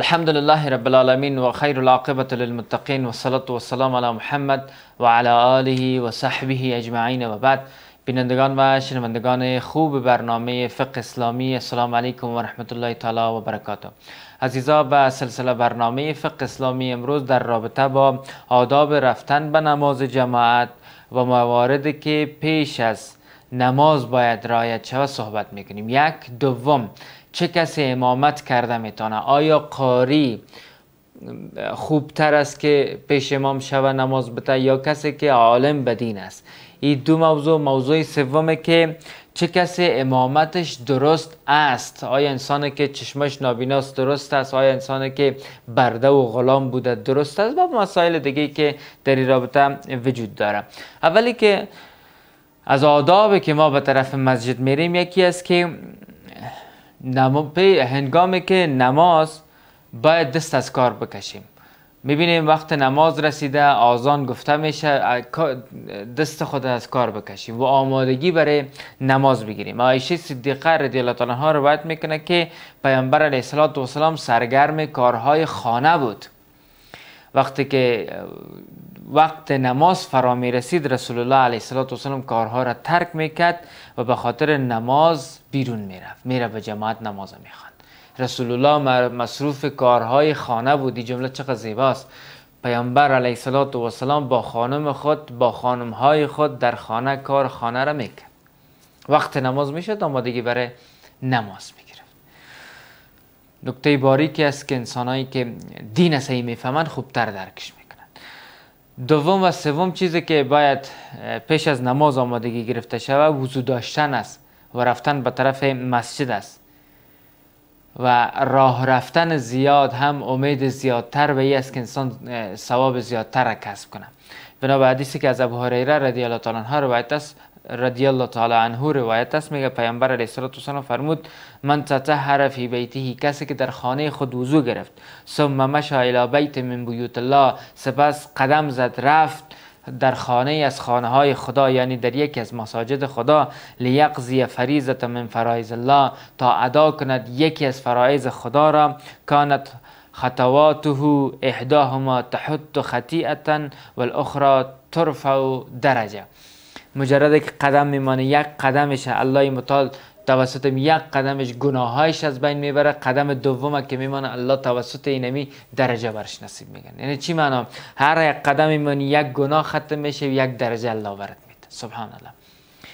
الحمد لله رب العالمین و خیر للمتقین للمتقین والسلام على محمد وعلى آله وصحبه أجمعين اجمعین و بعد بینندگان و شنوندگان خوب برنامه فقه اسلامی السلام علیکم و رحمت الله تعالی و برکاته عزیزا به سلسله برنامه فقه اسلامی امروز در رابطه با آداب رفتن به نماز جماعت و مواردی که پیش از نماز باید رعایت شود صحبت میکنیم یک دوم چه کسی امامت کرده میتونه آیا قاری خوبتر است که پیش امام شوه نماز بته یا کسی که عالم بدین است این دو موضوع موضوع سومه که چه کسی امامتش درست است آیا انسانی که چشمش نابیناست درست است آیا انسانی که برده و غلام بوده درست است و مسائل دیگه که در این رابطه وجود داره اولی که از آداب که ما به طرف مسجد میریم یکی است که پی هنگامی که نماز باید دست از کار بکشیم میبینیم وقت نماز رسیده آزان گفته میشه دست خود از کار بکشیم و آمادگی برای نماز بگیریم عایشه صدیقه رضی الله تعالی میکنه که پیامبر علیه السلام سرگرم کارهای خانه بود وقتی که وقت نماز فرا می رسید رسول الله علیه السلام کارها را ترک می کرد و به خاطر نماز بیرون می رفت می به جماعت نماز می خواند رسول الله مصروف کارهای خانه بودی جمله چقدر زیباست پیامبر علیه السلام با خانم خود با خانم های خود در خانه کار خانه را می کرد وقت نماز می شد آمادگی برای نماز می گرفت نکته باریکی است که انسانایی که دین فهمند میفهمند خوبتر درکش می دوم و سوم چیزی که باید پیش از نماز آمادگی گرفته شود وضو داشتن است و رفتن به طرف مسجد است و راه رفتن زیاد هم امید زیادتر به است که انسان ثواب زیادتر را کسب کنه بنا حدیثی که از ابو هریره رضی الله تعالی عنه روایت است رضی الله تعالی عنه روایت است میگه پیامبر علیه السلام فرمود من تطهر فی بیته کسی که در خانه خود وضو گرفت ثم مشی الی بیت من بیوت الله سپس قدم زد رفت در خانه از خانه های خدا یعنی در یکی از مساجد خدا لیقضی فریضت من فرایز الله تا ادا کند یکی از فرایز خدا را کانت خطواته احداهما تحط خطیئتا والاخری ترفع درجه مجرد که قدم میمانه یک قدمش الله متعال توسط یک قدمش گناهایش از بین میبره قدم دوم که میمانه الله توسط اینمی درجه برش نصیب میگن یعنی چی معنا هر یک قدم میمانی یک گناه ختم میشه یک درجه الله برد میده سبحان الله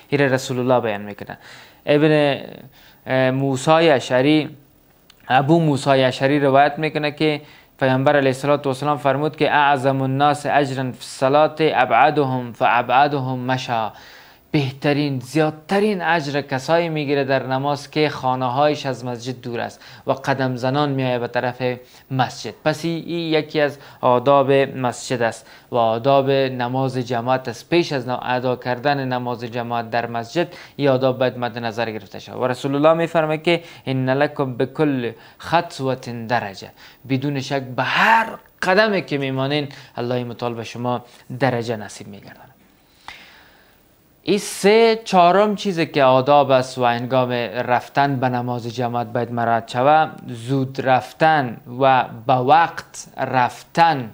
این رسول الله بیان میکنه ابن موسی اشعری ابو موسی اشعری روایت میکنه که پیامبر علیه الصلاة والسلام فرمود که اعظم الناس اجرا فی الصلاه ابعدهم فابعدهم مشا بهترین زیادترین اجر کسایی میگیره در نماز که خانه هایش از مسجد دور است و قدم زنان میایه به طرف مسجد پس این یکی از آداب مسجد است و آداب نماز جماعت است پیش از ادا کردن نماز جماعت در مسجد این آداب باید مد نظر گرفته شود و رسول الله میفرمه که ان لکم بکل خطوت درجه بدون شک به هر قدمی که میمانین الله مطال به شما درجه نصیب میگردن این سه چهارم چیزی که آداب است و انگام رفتن به نماز جماعت باید مراد شود زود رفتن و به وقت رفتن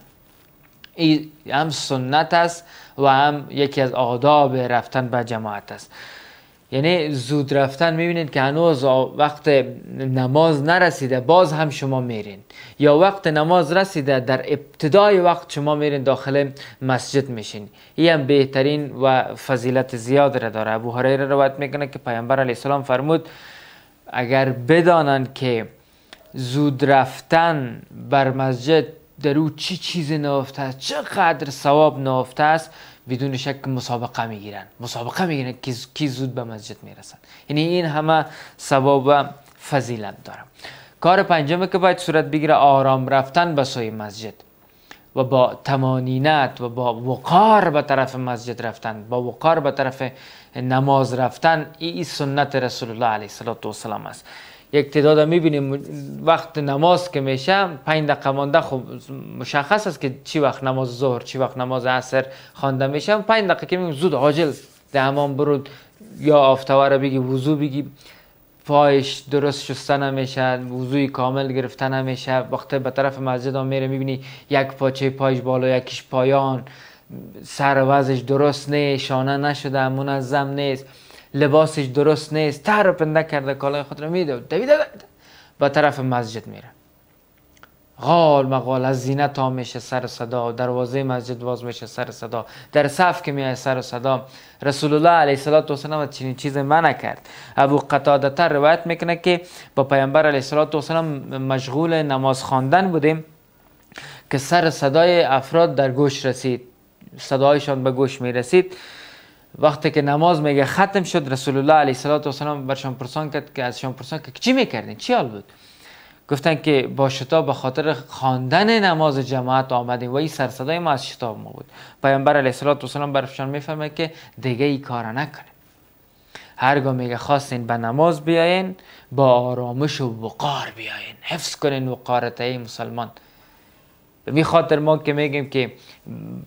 این هم سنت است و هم یکی از آداب رفتن به جماعت است یعنی زود رفتن میبینید که هنوز وقت نماز نرسیده باز هم شما میرین یا وقت نماز رسیده در ابتدای وقت شما میرین داخل مسجد میشین این هم بهترین و فضیلت زیاد را داره ابو هریره روایت میکنه که پیامبر علیه السلام فرمود اگر بدانند که زود رفتن بر مسجد در او چی چیز نافته است چقدر ثواب نافته است بدون شک مسابقه میگیرن مسابقه میگیرن کی زود به مسجد میرسن یعنی این همه سبب فضیلت داره کار پنجم که باید صورت بگیره آرام رفتن به سوی مسجد و با تمانینت و با وقار به طرف مسجد رفتن با وقار به طرف نماز رفتن این سنت رسول الله علیه السلام است یک تعداد میبینیم وقت نماز که میشه پنج دقیقه مانده خب مشخص است که چی وقت نماز ظهر چی وقت نماز عصر خوانده میشه پنج دقیقه که میگیم زود عاجل دمام برود یا آفتوار رو بگی وضو بگی پایش درست شسته نمیشه وضوی کامل گرفته نمیشه وقتی به طرف مسجد هم میره میبینی یک پاچه پایش بالا یکیش پایان سر وزش درست نیست، شانه نشده منظم نیست لباسش درست نیست تر رو پنده کرده کالای خود رو میده دویده به طرف مسجد میره غال مغال از زینه تا میشه سر صدا دروازه مسجد باز میشه سر صدا در صف که میای سر صدا رسول الله علیه صلات و سلام چنین چیز من کرد ابو قتاده تر روایت میکنه که با پیامبر علیه صلات و سلام مشغول نماز خواندن بودیم که سر صدای افراد در گوش رسید صدایشان به گوش میرسید وقتی که نماز میگه ختم شد رسول الله علیه الصلاه و سلام برشان پرسان کرد که ازشان پرسان که چی میکردین چی حال بود گفتن که با شتاب به خاطر خواندن نماز جماعت آمدیم و این سرصدای ما از شتاب ما بود پیامبر علیه الصلاه و سلام برشان میفهمه که دیگه ای کار نکنه هرگاه میگه خواستین به نماز بیاین با آرامش و وقار بیاین حفظ کنین وقارت ای مسلمان به خاطر ما که میگیم که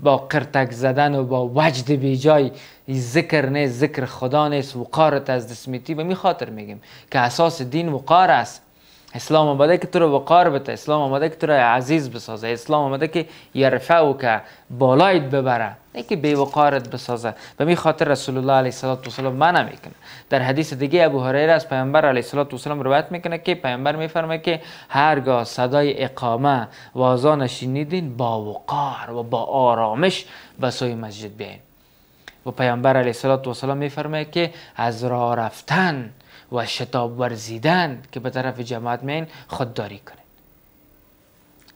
با قرتک زدن و با وجد بی جای ذکر نه ذکر خدا نیست وقارت از دسمیتی و به می خاطر میگیم که اساس دین وقار است اسلام آمده که تو رو وقار بده اسلام آمده که تو رو عزیز بسازه اسلام آمده که یرفه و که بالایت ببره نه که بی وقارت بسازه به می خاطر رسول الله علیه الصلاه و السلام منع میکنه در حدیث دیگه ابو هریره از پیامبر علیه الصلاه و السلام روایت میکنه که پیامبر میفرمه که هرگاه صدای اقامه و اذان شنیدین با وقار و با آرامش به سوی مسجد بیاین و پیامبر علیه الصلاه و السلام میفرمه که از راه رفتن و شتاب ورزیدن که به طرف جماعت میان خودداری کنید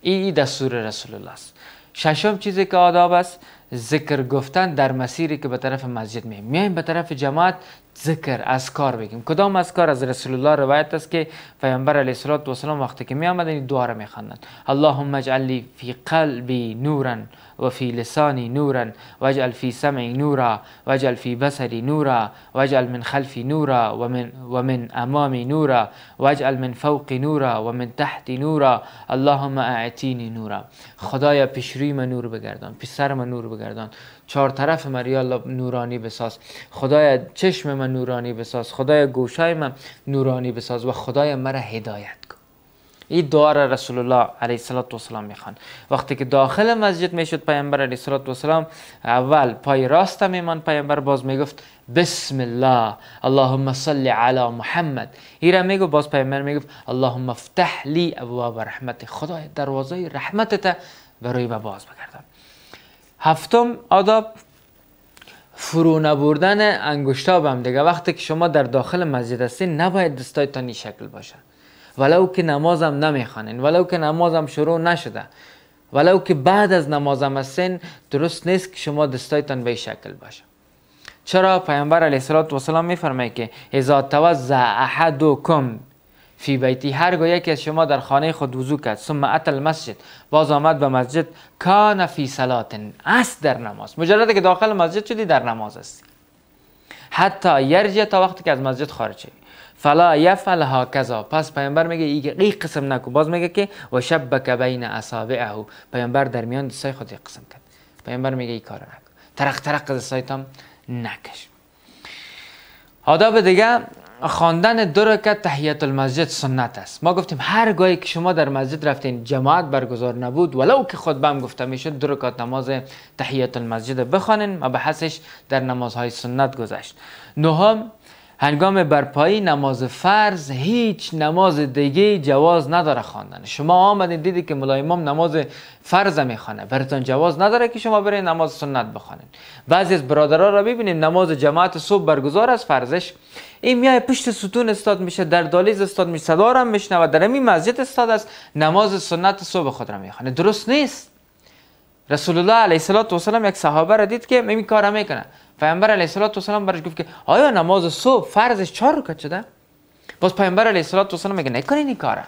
این دستور رسول الله است ششم چیزی که آداب است ذکر گفتن در مسیری که به طرف مسجد می میایم به طرف جماعت ذکر از کار بگیم کدام از کار از رسول الله روایت است که پیامبر علیه الصلاه و سلام وقتی که می آمدن این دعا را می خواندند اللهم اجعل لی فی قلبی نورا و فی لسانی نورا واجعل اجعل فی سمعی نورا واجعل اجعل فی نورا واجعل من خلفی نورا و من و امامی نورا واجعل من فوقی نورا و من تحتی نورا اللهم اعتینی نورا خدایا پیشروی من نور بگردان پیش من نور بگردان چهار طرف من یا نورانی بساز خدای چشم من نورانی بساز خدای گوشای من نورانی بساز و خدای مرا هدایت کن این دعا را رسول الله علیه صلات و سلام میخوان وقتی که داخل مسجد میشد پیامبر علیه صلات و سلام اول پای راست میمان پیامبر باز میگفت بسم الله اللهم صل علی محمد را میگو باز پیامبر میگفت اللهم افتح لی ابواب رحمت خدای دروازه رحمتت برای ما باز بگردان هفتم آداب فرو نبردن انگشتا به هم دیگه وقتی که شما در داخل مسجد هستین نباید دستایتان این شکل باشه ولو که نمازم نمیخوانین ولو که نمازم شروع نشده ولو که بعد از نمازم هستین درست نیست که شما دستایتان به شکل باشه چرا پیامبر علیه السلام میفرمایه که اذا توزع احدکم فی بیتی هرگاه یکی از شما در خانه خود وضو کرد ثم ات المسجد باز آمد به مسجد کان فی صلات است در نماز مجرد که داخل مسجد شدی در نماز است حتی یرج تا وقتی که از مسجد خارج شد فلا یفعل کذا پس پیامبر میگه این قسم نکو باز میگه که و شبک بین اصابعه پیامبر در میان دستای خود قسم کرد پیامبر میگه این کار نکن ترق ترق نکش آداب دیگه خواندن دو رکعت تحیت المسجد سنت است ما گفتیم هر گاهی که شما در مسجد رفتین جماعت برگزار نبود ولو که خود هم گفته میشد دو رکعت نماز تحیت المسجد بخوانین و بحثش در نمازهای سنت گذشت نهم هنگام برپایی نماز فرض هیچ نماز دیگه جواز نداره خواندن شما آمدین دیدی که ملا امام نماز فرض میخوانه براتون جواز نداره که شما برین نماز سنت بخوانین بعضی از برادرها را ببینیم نماز جماعت صبح برگزار از فرضش این میای پشت ستون استاد میشه در دالیز استاد میشه صدا را میشنوه در این مسجد استاد است نماز سنت صبح خود را میخوانه درست نیست رسول الله علیه السلام یک صحابه را دید که می کار میکنه پیامبر علیه السلام برش گفت که آیا نماز صبح فرضش چهار رکعت شده باز پیامبر علیه السلام میگه نکنین این کاره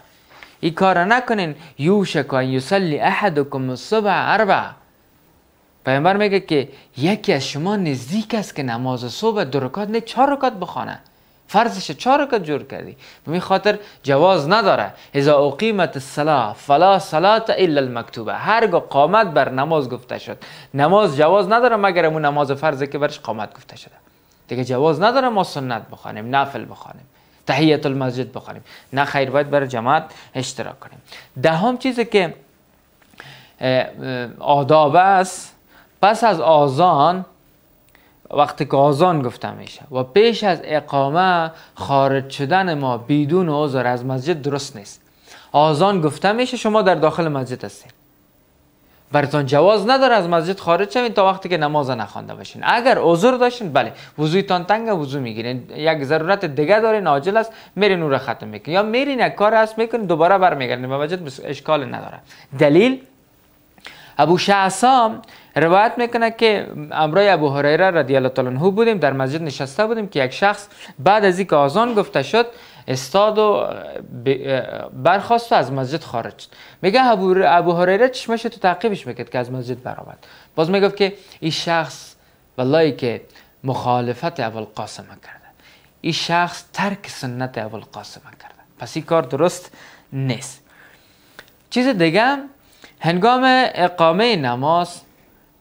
این کار نکنین یوشک ان یصلی احدکم الصبح اربع پیامبر میگه که یکی از شما نزدیک است که نماز صبح دو رکعت نه چهار رکعت بخوانه فرضش چهار رکعت جور کردی به خاطر جواز نداره اذا اقیمت الصلاه فلا صلاه الا المکتوبه هرگاه قامت بر نماز گفته شد نماز جواز نداره مگر اون نماز فرض که برش قامت گفته شده دیگه جواز نداره ما سنت بخوانیم نفل بخوانیم تحیت المسجد بخوانیم نه خیر باید بر جماعت اشتراک کنیم دهم چیزی که آداب است پس از آزان وقت گفته میشه و پیش از اقامه خارج شدن ما بدون عذر از مسجد درست نیست آزان گفته میشه شما در داخل مسجد هستید برتان جواز نداره از مسجد خارج شوین تا وقتی که نماز نخوانده باشین اگر عذر داشتین بله وضویتان تنگه وضو میگیرین یک ضرورت دیگه دارین ناجل است میرین اون رو ختم میکنین یا میرین یک کار هست میکنین دوباره برمیگردین به مسجد اشکال نداره دلیل ابو شعسام. روایت میکنه که امرای ابو هریره رضی الله تعالی عنه بودیم در مسجد نشسته بودیم که یک شخص بعد از اینکه آزان گفته شد استاد و برخواست و از مسجد خارج شد میگه ابو هریره چشمش تو تعقیبش میکرد که از مسجد برآمد باز میگفت که این شخص والله که مخالفت اول قاسمه کرده این شخص ترک سنت قاسمه کرده پس این کار درست نیست چیز دیگه هنگام اقامه نماز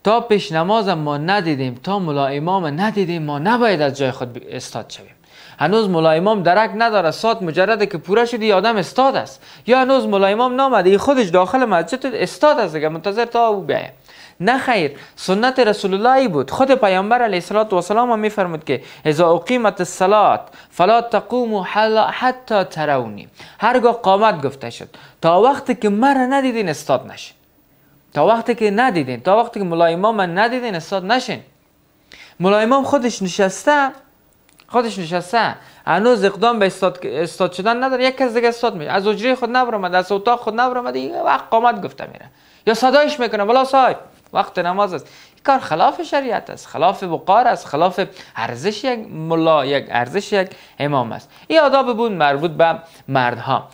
تا پیش نماز ما ندیدیم تا ملا امام ندیدیم ما نباید از جای خود استاد شویم هنوز ملا امام درک نداره سات مجرد که پوره شدی آدم استاد است یا هنوز ملا امام نامده خودش داخل مسجد استاد است اگر منتظر تا او بیایه نه خیر سنت رسول الله بود خود پیامبر علیه الصلاه و السلام هم میفرمود که اذا اقیمت الصلاه فلا تقوموا حتی ترونی هرگاه قامت گفته شد تا وقتی که مرا ندیدین استاد نشید تا وقتی که ندیدین تا وقتی که ملای امام من ندیدین استاد نشین ملای امام خودش نشسته خودش نشسته هنوز اقدام به استاد, استاد شدن نداره یک کس دیگه استاد میشه از اجره خود نبرمد از اتاق خود نبرمد وقت قامت گفته میره یا صدایش میکنه بلا صاحب وقت نماز است کار خلاف شریعت است خلاف وقار است خلاف ارزش یک ملا یک ارزش یک امام است این آداب بود مربوط به مردها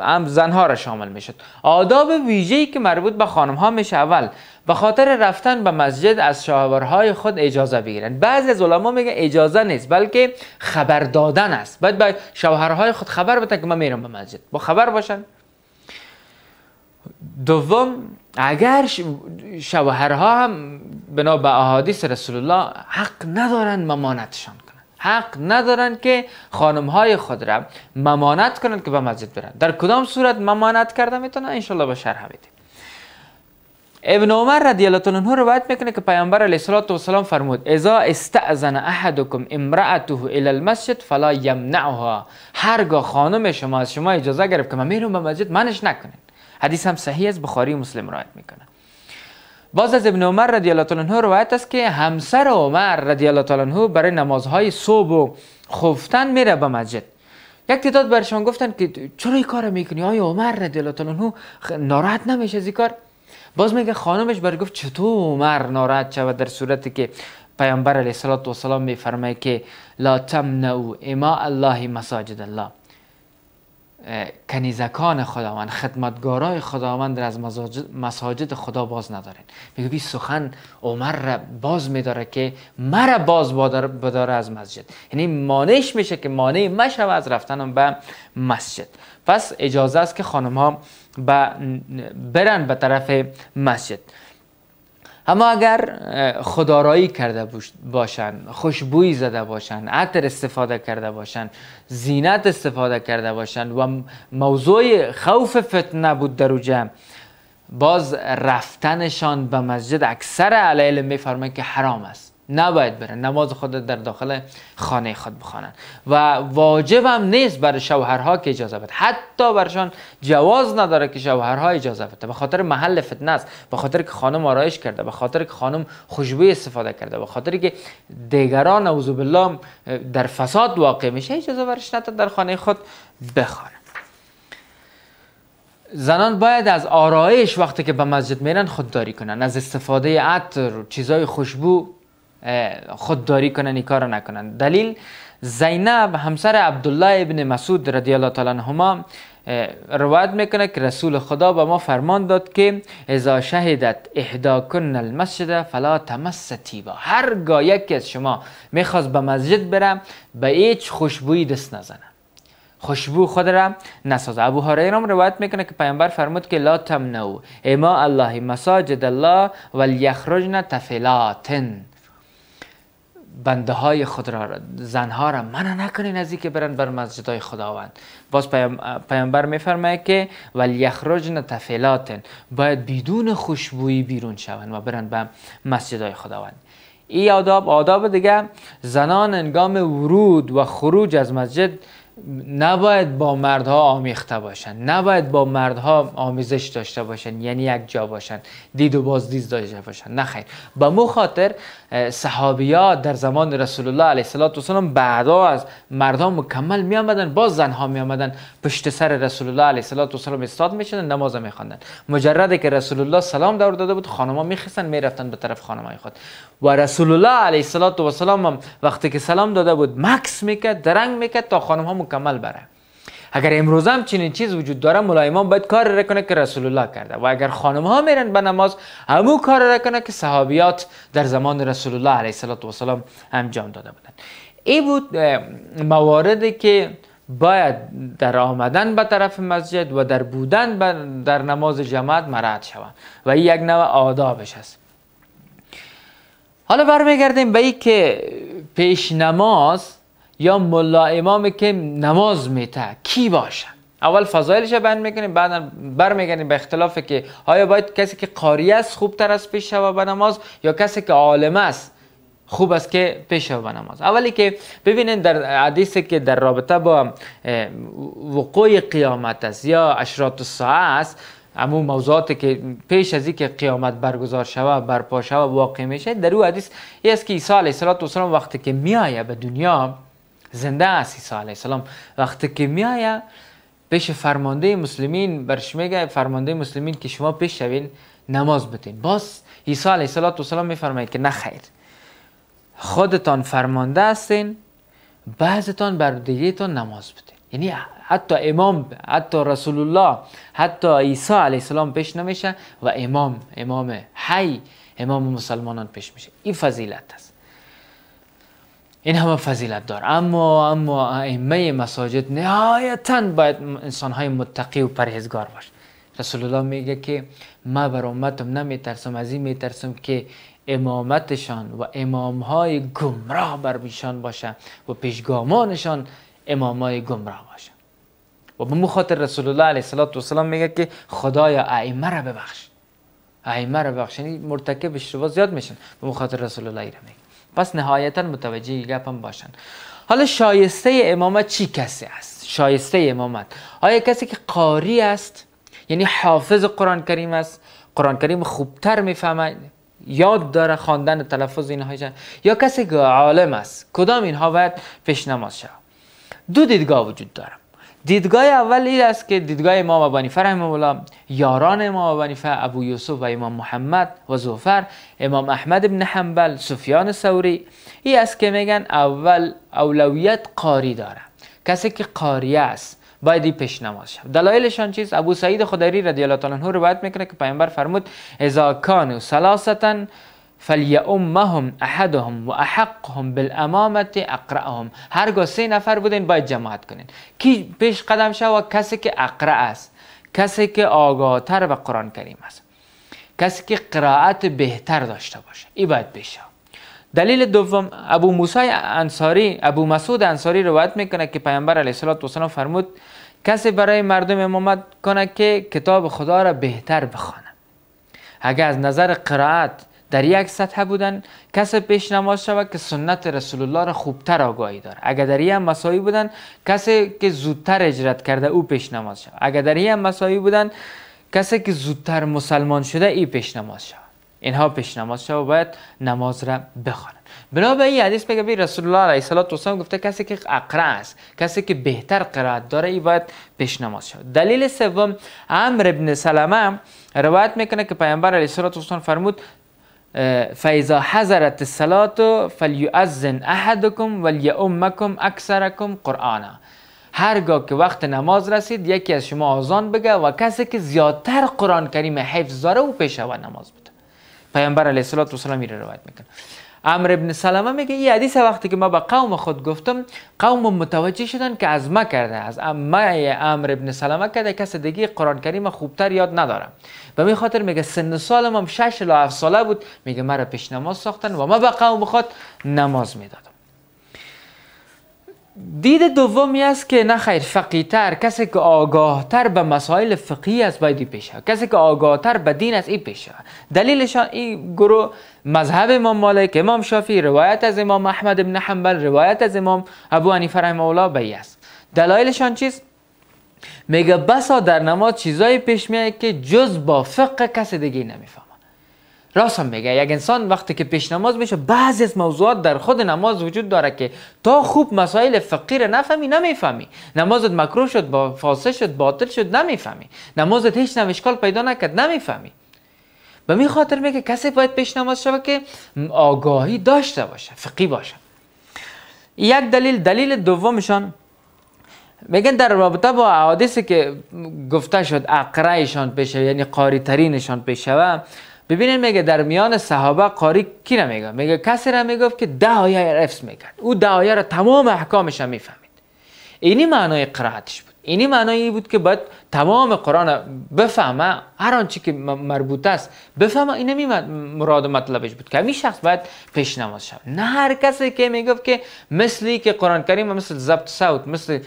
هم زنها را شامل میشد آداب ای که مربوط به خانم ها میشه اول به خاطر رفتن به مسجد از شاهوارهای خود اجازه بگیرند بعضی از علما میگه اجازه نیست بلکه خبر دادن است باید به شوهرهای خود خبر بده که من میرم به مسجد با خبر باشن دوم اگر شوهرها هم بنا به احادیث رسول الله حق ندارن ممانتشان کنند حق ندارن که های خود را ممانت کنند که به مسجد برند در کدام صورت ممانت کرده میتونه انشالله با شرح بدیم ابن عمر رضی الله عنه روایت میکنه که پیامبر علیه السلام فرمود اذا استاذن احدكم امرأته الى المسجد فلا يمنعها. هرگاه خانم شما از شما اجازه گرفت که من میرم به مسجد منش نکنه حدیث هم صحیح از بخاری و مسلم روایت میکنه باز از ابن عمر رضی الله تعالی عنه روایت است که همسر عمر رضی الله تعالی عنه برای نمازهای صبح و خفتن میره به مسجد یک تعداد برشان گفتن که چرا این کار میکنی آیا عمر رضی الله تعالی عنه ناراحت نمیشه از این کار باز میگه خانمش بر گفت چطور عمر ناراحت شود در صورتی که پیامبر علیه السلام میفرمای که لا تمنعوا اما الله مساجد الله کنیزکان خداوند خدمتگارای خداوند را از مساجد خدا باز ندارین میگه سخن عمر را باز میداره که مرا باز بداره از مسجد یعنی مانعش میشه که مانع مشو از رفتنم به مسجد پس اجازه است که خانم ها برن به طرف مسجد اما اگر خدارایی کرده باشند خوشبویی زده باشند عطر استفاده کرده باشند زینت استفاده کرده باشند و موضوع خوف فتنه بود در اوجه باز رفتنشان به مسجد اکثر علیل میفرمه که حرام است نباید برن نماز خود در داخل خانه خود بخوانند و واجب هم نیست بر شوهرها که اجازه بده حتی برشان جواز نداره که شوهرها اجازه بده به خاطر محل فتنه است به خاطر که خانم آرایش کرده به خاطر که خانم خوشبوی استفاده کرده به خاطر که دیگران اعوذ بالله در فساد واقع میشه اجازه برش نده در خانه خود بخوانند زنان باید از آرایش وقتی که به مسجد میرن خودداری کنن از استفاده عطر چیزای خوشبو خودداری کنن این کار نکنن دلیل زینب همسر عبدالله ابن مسعود رضی الله تعالی عنهما روایت میکنه که رسول خدا به ما فرمان داد که اذا شهدت احدا کن المسجد فلا تمس با هرگاه یکی از شما میخواست به مسجد برم به هیچ خوشبویی دست نزنه خوشبو خود را نساز. ابو هریره هم روایت میکنه که پیامبر فرمود که لا تمنو اما الله مساجد الله ولیخرجن تفلاتن بنده های خود را زنها را منع نکنین از که برن بر مسجد های خداوند باز پیامبر میفرمایه که ولی تفیلاتن باید بدون خوشبویی بیرون شوند و برن به مسجد های خداوند این آداب آداب دیگه زنان انگام ورود و خروج از مسجد نباید با مردها آمیخته باشن نباید با مردها آمیزش داشته باشن یعنی یک جا باشن دید و بازدید داشته باشن نه خیر به مو خاطر صحابیا در زمان رسول الله علیه السلام بعدا از مردم مکمل می آمدن باز زنها می آمدن پشت سر رسول الله علیه السلام استاد می شدن نماز می خواندن مجرد که رسول الله سلام دور داده بود خانما می خیسن می رفتن به طرف خانمای خود و رسول الله علیه السلام وقتی که سلام داده بود مکس میکرد درنگ میکرد تا خانم ها مکمل بره اگر امروز هم چنین چیز وجود داره ملایمان باید کار را کنه که رسول الله کرده و اگر خانم ها میرن به نماز همو کار را کنه که صحابیات در زمان رسول الله علیه السلام انجام داده بودن این بود مواردی که باید در آمدن به طرف مسجد و در بودن در نماز جماعت مراد شوند و این یک نوع آدابش است حالا برمیگردیم به این که پیش نماز یا ملا امام که نماز میته کی باشه اول فضایلش بند میکنیم بعدا برمیگنیم به اختلاف که آیا باید کسی که قاری است خوبتر از پیش شوه به نماز یا کسی که عالم است خوب است که پیش به نماز اولی که ببینید در حدیثی که در رابطه با وقوع قیامت است یا اشراط الساعه است امو موضوعاتی که پیش از که قیامت برگزار شوه برپا شوه واقع میشه در او حدیث است که عیسی علیه السلام وقتی که میایه به دنیا زنده است عیسی علیه السلام وقتی که میایه پیش فرمانده مسلمین برش میگه فرمانده مسلمین که شما پیش شوین نماز بتین باز عیسی علیه السلام میفرماید که نه خودتان فرمانده هستین بعضتان بر دیگهتان نماز بتین یعنی حتی امام حتی رسول الله حتی عیسی علیه السلام پیش نمیشه و امام امام حی امام مسلمانان پیش میشه این فضیلت است این همه فضیلت دار اما اما ائمه مساجد نهایتا باید انسان های متقی و پرهیزگار باش رسول الله میگه که ما بر امتم نمیترسم از این میترسم که امامتشان و امام های گمراه بر بیشان باشه و پیشگامانشان امام های گمراه باشه و به مخاطر رسول الله علیه السلام میگه که خدایا ائمه را ببخش ائمه را ببخش یعنی مرتکب اشتباه زیاد میشن به مخاطر رسول الله ایره پس نهایتا متوجه گپم باشن حالا شایسته امامت چی کسی است شایسته امامت آیا کسی که قاری است یعنی حافظ قرآن کریم است قرآن کریم خوبتر میفهمه یاد داره خواندن تلفظ اینها یا کسی که عالم است کدام اینها باید پیشنماز شود دو دیدگاه وجود داره دیدگاه اول این است که دیدگاه امام ابانیفر رحمه الله یاران امام ابانیفر ابو یوسف و امام محمد و زوفر امام احمد بن حنبل سفیان سوری این است که میگن اول اولویت قاری داره کسی که قاری است باید ای پیش نماز شد دلایلشان چیز ابو سعید خدری رضی الله تعالی عنه روایت میکنه که پیامبر فرمود اذا و سلاستن فَلْيَأُمَّهُمْ احدهم و احقهم بالامامت اقرأهم هرگاه سه نفر بودین باید جماعت کنین کی پیش قدم شد کسی که اقرا است کسی که آگاهتر به قرآن کریم است کسی که قرائت بهتر داشته باشه ای باید بشه دلیل دوم ابو موسی انصاری ابو مسعود انصاری روایت میکنه که پیامبر علیه السلام فرمود کسی برای مردم امامت کنه که کتاب خدا را بهتر بخونه. اگر از نظر قرائت در یک سطح بودن کسی پیش نماز شود که سنت رسول الله را خوبتر آگاهی داره اگر در این مسایی بودن کسی که زودتر اجرت کرده او پیش نماز شود اگر در این مسایی بودن کسی که زودتر مسلمان شده ای پیش نماز شود اینها پیش نماز شود باید نماز را بخوانند بنا به این حدیث میگه رسول الله علیه الصلاه و السلام گفته کسی که اقرا است کسی که بهتر قرائت داره ای باید پیش نماز شود دلیل سوم عمرو ابن سلامه روایت میکنه که پیامبر علیه الصلاه و السلام فرمود فیضا حضرت الصلاه فلیؤذن احدکم ولیؤمکم اکثرکم قرآنا هرگاه که وقت نماز رسید یکی از شما آزان بگه و کسی که زیادتر قرآن کریم حفظ داره او و نماز بده پیامبر علیه الصلاه السلام میره روایت میکنه امر ابن سلمه میگه این حدیث وقتی که ما به قوم خود گفتم قوم متوجه شدن که از ما کرده از ما امر ابن سلمه کرده کس دیگه قرآن کریم خوبتر یاد نداره به می خاطر میگه سن سالم هم شش الی ساله بود میگه مرا پیش نماز ساختن و ما به قوم خود نماز میدادم دید دومی است که نه خیر فقیتر کسی که آگاهتر به مسائل فقیه است باید پیش کسی که آگاهتر به دین است ای پیش دلیلشان این گروه مذهب امام مالک امام شافی روایت از امام احمد ابن حنبل روایت از امام ابو حنیفه رحمه الله است دلایلشان چیست میگه بسا در نماز چیزایی پیش میاد که جز با فقه کسی دیگه نمیفهم راست میگه یک انسان وقتی که پیش نماز میشه بعضی از موضوعات در خود نماز وجود داره که تا خوب مسائل فقیر نفهمی نمیفهمی نمازت مکروه شد با فاسد شد باطل شد نمیفهمی نمازت هیچ نمشکال پیدا نکرد نمیفهمی به می خاطر میگه کسی باید پیش نماز شه که آگاهی داشته باشه فقی باشه یک دلیل دلیل دومشان میگن در رابطه با احادیثی که گفته شد اقرایشان پیش یعنی قاری ترینشان پیشه ببینید میگه در میان صحابه قاری کی نمیگه؟ میگه کسی را میگفت که ده آیه حفظ میکرد او ده آیه را تمام احکامش میفهمید اینی معنای قرائتش اینی معنایی بود که باید تمام قرآن بفهمه هر آنچه که مربوط است بفهمه این نمی مراد و مطلبش بود که همین شخص باید پیش نماز شد نه هر کسی که میگفت که مثلی که قرآن کریم مثل ضبط صوت مثل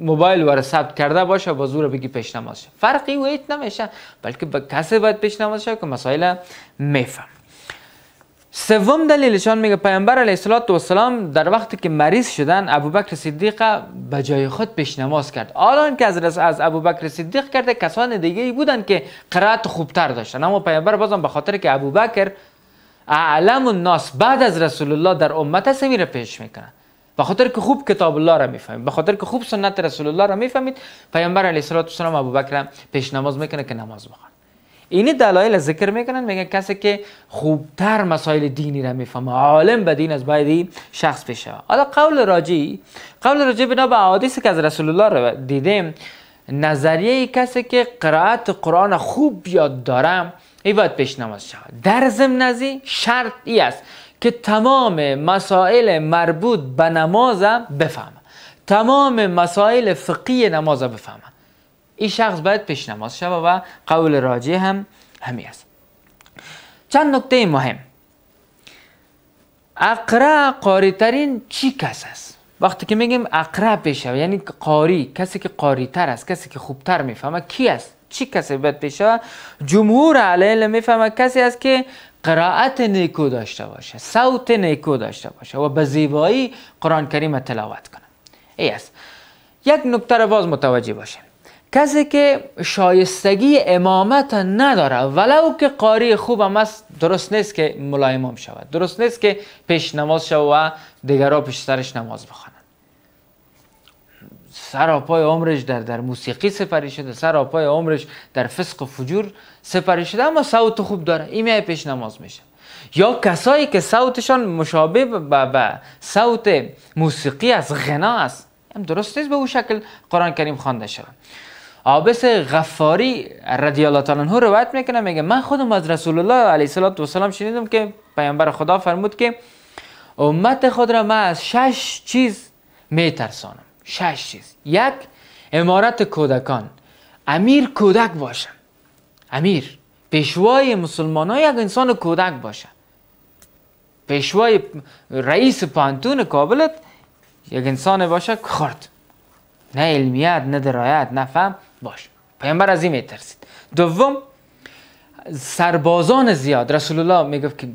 موبایل وره ثبت کرده باشه و زور بگی پیش نماز شد فرقی و نمیشه بلکه با کسی باید پیش نماز شد که مسائل میفهم سوم دلیلشان میگه پیامبر علیه السلام در وقتی که مریض شدن ابوبکر صدیق به جای خود پیش نماز کرد الان که از از ابوبکر صدیق کرده کسان دیگه ای بودن که قرائت خوبتر داشتن اما پیامبر بازم به خاطر که ابوبکر اعلم الناس بعد از رسول الله در امت است میره پیش میکنه به خاطر که خوب کتاب الله را میفهمید به خاطر که خوب سنت رسول الله را میفهمید پیامبر علیه السلام ابوبکر نماز میکنه که نماز بخوان اینی دلایل ذکر میکنن میگن کسی که خوبتر مسائل دینی را میفهمه عالم به دین از بایدی شخص بشه حالا قول راجی قول راجی بنا به احادیثی که از رسول الله رو دیدیم نظریه کسی که قرائت قرآن خوب یاد دارم ای باید نماز شود در ضمن ازی شرط ای است که تمام مسائل مربوط به نمازم بفهمه تمام مسائل فقهی نماز بفهمه این شخص باید پیش نماز شود و قول راجی هم همی است چند نکته مهم اقرا قاری ترین چی کس است وقتی که میگیم اقرا بشه یعنی قاری کسی که قاری تر است کسی که خوبتر میفهمه کی است چی کسی باید بشه جمهور علیل میفهمه کسی است که قرائت نیکو داشته باشه صوت نیکو داشته باشه و به زیبایی قرآن کریم تلاوت کنه ای است یک نکته باز متوجه باشه کسی که شایستگی امامت نداره ولو که قاری خوب هم است درست نیست که ملا امام شود درست نیست که پیش نماز شود و دیگر پیش سرش نماز بخوانند سراپای عمرش در در موسیقی سپری شده سراپای عمرش در فسق و فجور سپری شده اما صوت خوب داره این پیش نماز میشه یا کسایی که صوتشان مشابه به صوت موسیقی از غنا است درست نیست به اون شکل قرآن کریم خوانده شود عابس غفاری رضی الله تعالی عنه روایت میکنه میگه من خودم از رسول الله علیه السلام شنیدم که پیامبر خدا فرمود که امت خود را من از شش چیز میترسانم شش چیز یک امارت کودکان امیر کودک باشه امیر پیشوای مسلمان ها یک انسان کودک باشه پیشوای رئیس پانتون کابلت یک انسان باشه خرد نه علمیت نه درایت نه فهم باش پیامبر از این میترسید دوم سربازان زیاد رسول الله میگفت که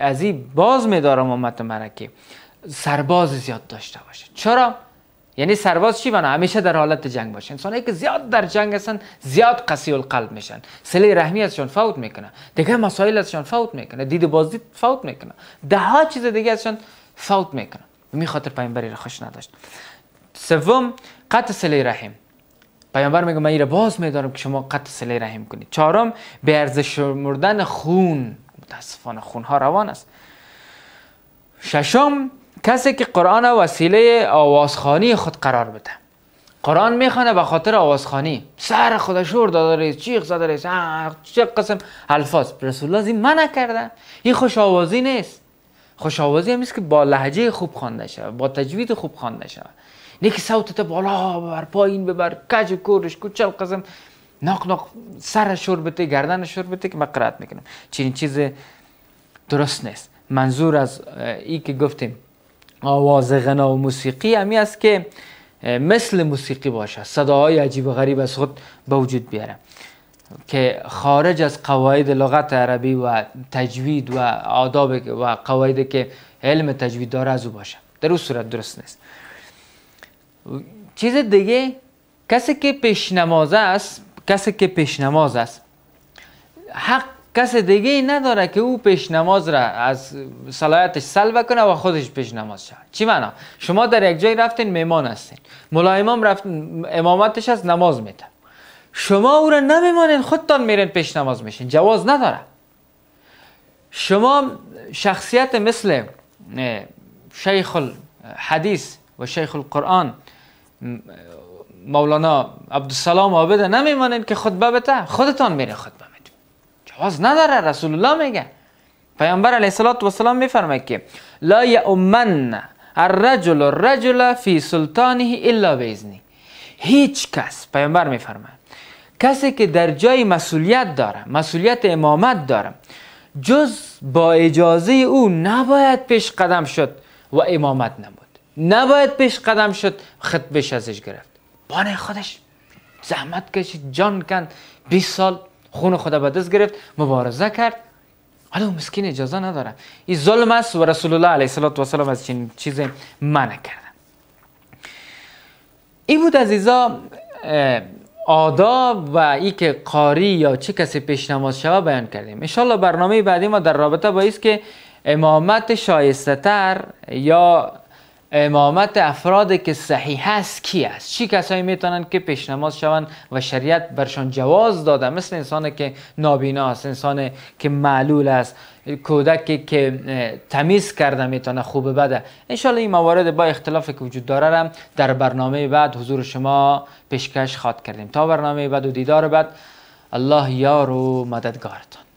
از این باز میدارم امت مرا سرباز زیاد داشته باشه چرا یعنی سرباز چی بنا همیشه در حالت جنگ باشه انسانایی که زیاد در جنگ هستن زیاد قسی القلب میشن سلی رحمی ازشون فوت میکنه دیگه مسائل ازشون فوت میکنه دید بازدید فوت میکنه ده ها چیز دیگه ازشون فوت میکنه می خاطر پیامبری را خوش نداشت سوم قطع سلی رحم پیامبر میگه من را باز میدارم که شما قطع سلی رحم کنید چهارم به ارزش شمردن خون متاسفانه خون ها روان است ششم کسی که قرآن وسیله آوازخانی خود قرار بده قرآن میخوانه به خاطر آوازخانی سر خدا شور داده چیخ زده چه قسم الفاظ رسول الله من کرده این خوش آوازی نیست خوش آوازی هم نیست که با لحجه خوب خوانده شود با تجوید خوب خوانده شود نه که بالا ببر پایین ببر کج کورش کوچل قزم ناق ناق سر شور بته گردن شور بته که من قرارت میکنم چنین چیز درست نیست منظور از ای که گفتیم آواز غنا و موسیقی همی است که مثل موسیقی باشه صداهای عجیب و غریب از خود به وجود بیاره که خارج از قواعد لغت عربی و تجوید و آداب و قواعدی که علم تجوید داره از او باشه در اون صورت درست نیست چیز دیگه کسی که نماز است کسی که نماز است حق کس دیگه ای نداره که او پیش نماز را از صلاحیتش سلب کنه و خودش پیش نماز شه چی معنا شما در یک جای رفتین میمان هستین ملایمام رفت امامتش از نماز میتن شما او را نمیمانین خودتان میرین پیش نماز میشین جواز نداره شما شخصیت مثل شیخ الحدیث و شیخ القرآن مولانا عبدالسلام آبده نمیمانین که خطبه بته خودتان میرین خطبه جواز نداره رسول الله میگه پیامبر علیه السلام میفرمه که لا یؤمن الرجل الرجل فی سلطانه الا بیزنی هیچ کس پیامبر میفرمه کسی که در جای مسئولیت داره مسئولیت امامت داره جز با اجازه او نباید پیش قدم شد و امامت نبود نباید پیش قدم شد خطبش ازش گرفت بانه خودش زحمت کشید جان کند 20 سال خون خدا به دست گرفت مبارزه کرد حالا اون مسکین اجازه نداره این ظلم است و رسول الله علیه و از چنین چیز منع کرده این بود عزیزا آداب و ای که قاری یا چه کسی نماز شوه بیان کردیم انشالله برنامه بعدی ما در رابطه با ایست که امامت شایسته تر یا امامت افراد که صحیح است کی است چی کسایی میتونن که پیشنماز شوند و شریعت برشان جواز داده مثل انسان که نابینا است انسان که معلول است کودک که تمیز کرده میتونه خوب بده انشالله این موارد با اختلاف که وجود داره در برنامه بعد حضور شما پیشکش خواد کردیم تا برنامه بعد و دیدار بعد الله یار و مددگارتان